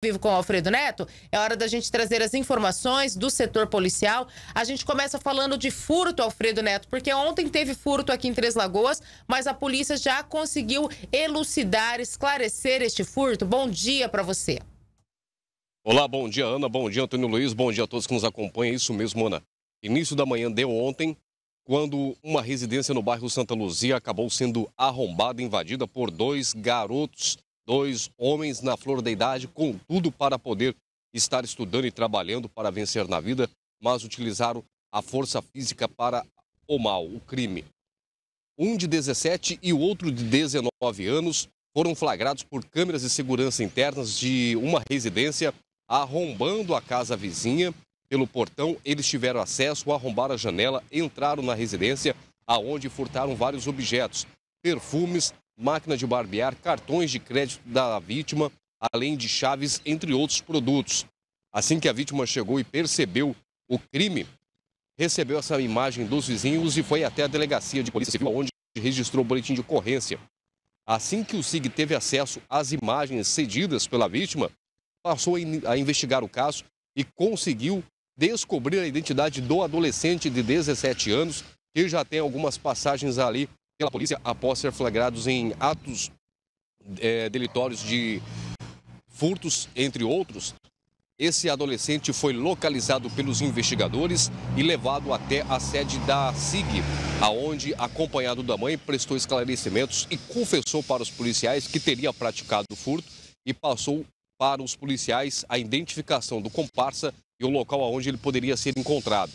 vivo com o Alfredo Neto, é hora da gente trazer as informações do setor policial. A gente começa falando de furto, Alfredo Neto, porque ontem teve furto aqui em Três Lagoas, mas a polícia já conseguiu elucidar, esclarecer este furto. Bom dia para você. Olá, bom dia, Ana. Bom dia, Antônio Luiz. Bom dia a todos que nos acompanham. Isso mesmo, Ana. Início da manhã deu ontem, quando uma residência no bairro Santa Luzia acabou sendo arrombada, invadida por dois garotos dois homens na flor da idade, com tudo para poder estar estudando e trabalhando para vencer na vida, mas utilizaram a força física para o mal, o crime. Um de 17 e o outro de 19 anos foram flagrados por câmeras de segurança internas de uma residência, arrombando a casa vizinha. Pelo portão, eles tiveram acesso, arrombaram a janela, entraram na residência, aonde furtaram vários objetos, perfumes, máquina de barbear, cartões de crédito da vítima, além de chaves, entre outros produtos. Assim que a vítima chegou e percebeu o crime, recebeu essa imagem dos vizinhos e foi até a delegacia de polícia civil, onde registrou o boletim de ocorrência. Assim que o SIG teve acesso às imagens cedidas pela vítima, passou a investigar o caso e conseguiu descobrir a identidade do adolescente de 17 anos, que já tem algumas passagens ali pela polícia após ser flagrados em atos é, delitórios de furtos, entre outros. Esse adolescente foi localizado pelos investigadores e levado até a sede da SIG, aonde, acompanhado da mãe, prestou esclarecimentos e confessou para os policiais que teria praticado o furto e passou para os policiais a identificação do comparsa e o local aonde ele poderia ser encontrado.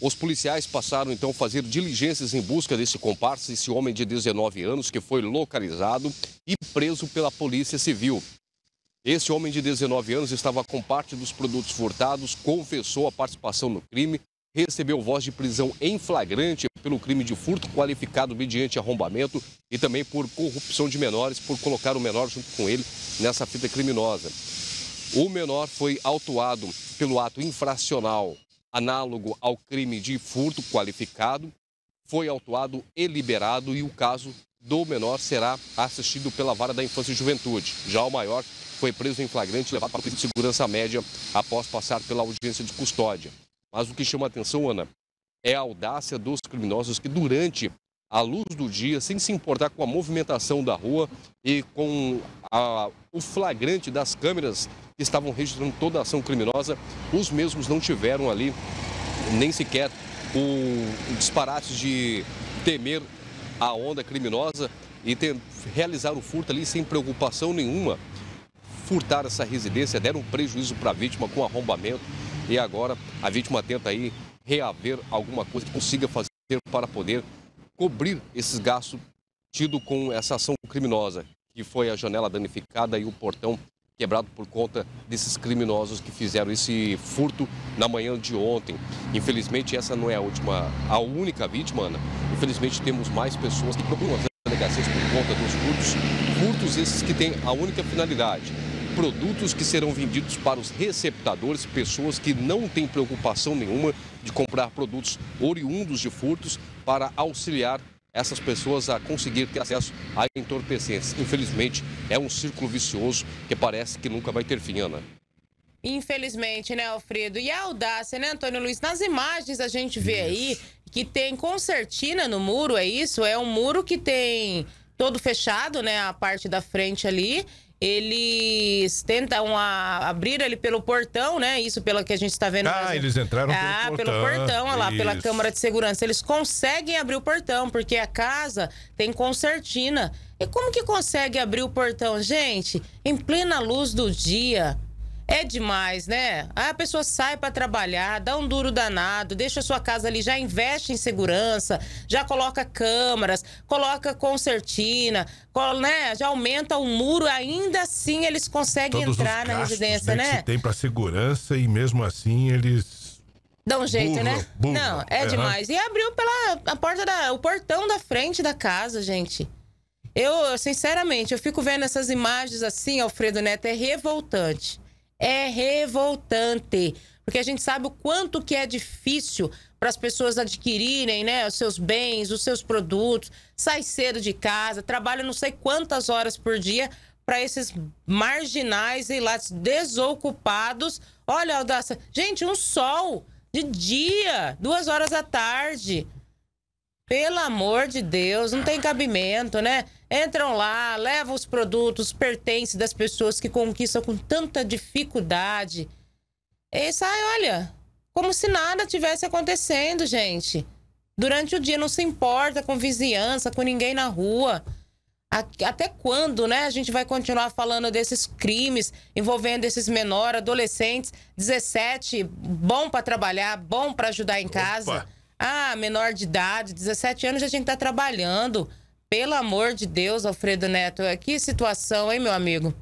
Os policiais passaram então a fazer diligências em busca desse comparsa, esse homem de 19 anos que foi localizado e preso pela Polícia Civil. Esse homem de 19 anos estava com parte dos produtos furtados, confessou a participação no crime, recebeu voz de prisão em flagrante pelo crime de furto qualificado mediante arrombamento e também por corrupção de menores, por colocar o menor junto com ele nessa fita criminosa. O menor foi autuado pelo ato infracional análogo ao crime de furto qualificado, foi autuado e liberado e o caso do menor será assistido pela vara da infância e juventude. Já o maior foi preso em flagrante e levado para a de segurança média após passar pela audiência de custódia. Mas o que chama atenção, Ana, é a audácia dos criminosos que durante à luz do dia, sem se importar com a movimentação da rua e com a, o flagrante das câmeras que estavam registrando toda a ação criminosa, os mesmos não tiveram ali nem sequer o, o disparate de temer a onda criminosa e ter, realizar o furto ali sem preocupação nenhuma. Furtar essa residência, deram prejuízo para a vítima com arrombamento e agora a vítima tenta aí reaver alguma coisa que consiga fazer para poder cobrir esses gastos tido com essa ação criminosa, que foi a janela danificada e o portão quebrado por conta desses criminosos que fizeram esse furto na manhã de ontem. Infelizmente, essa não é a última, a única vítima, Ana. Infelizmente, temos mais pessoas que procuram as delegacias por conta dos furtos. Furtos esses que têm a única finalidade produtos que serão vendidos para os receptadores, pessoas que não têm preocupação nenhuma de comprar produtos oriundos de furtos para auxiliar essas pessoas a conseguir ter acesso a entorpecentes. Infelizmente, é um círculo vicioso que parece que nunca vai ter fim, Ana. Infelizmente, né, Alfredo? E a audácia, né, Antônio Luiz? Nas imagens a gente vê isso. aí que tem concertina no muro, é isso? É um muro que tem todo fechado, né? A parte da frente ali. Eles tentam a, abrir ele pelo portão, né? Isso pelo que a gente está vendo. Ah, eles entraram ah, pelo portão. Ah, pelo portão, olha lá, Isso. pela câmara de segurança. Eles conseguem abrir o portão, porque a casa tem concertina. E como que consegue abrir o portão, gente? Em plena luz do dia é demais, né? Aí a pessoa sai para trabalhar, dá um duro danado, deixa a sua casa ali, já investe em segurança, já coloca câmaras, coloca concertina, né? já aumenta o muro, ainda assim eles conseguem Todos entrar na residência, né? Que né? tem para segurança e mesmo assim eles Dá um jeito, burra, né? Burra. Não, é, é demais. Né? E abriu pela a porta da, o portão da frente da casa, gente. Eu, sinceramente, eu fico vendo essas imagens assim, Alfredo Neto, é revoltante é revoltante, porque a gente sabe o quanto que é difícil para as pessoas adquirirem né, os seus bens, os seus produtos, sai cedo de casa, trabalha não sei quantas horas por dia para esses marginais e lá desocupados. Olha, Audácia, gente, um sol de dia, duas horas da tarde. Pelo amor de Deus, não tem cabimento, né? Entram lá, levam os produtos, pertences das pessoas que conquistam com tanta dificuldade. E é sai, olha, como se nada tivesse acontecendo, gente. Durante o dia não se importa com vizinhança, com ninguém na rua. Até quando, né? A gente vai continuar falando desses crimes envolvendo esses menores, adolescentes, 17, bom para trabalhar, bom para ajudar em casa. Opa. Ah, menor de idade, 17 anos já gente que trabalhando. Pelo amor de Deus, Alfredo Neto, que situação, hein, meu amigo?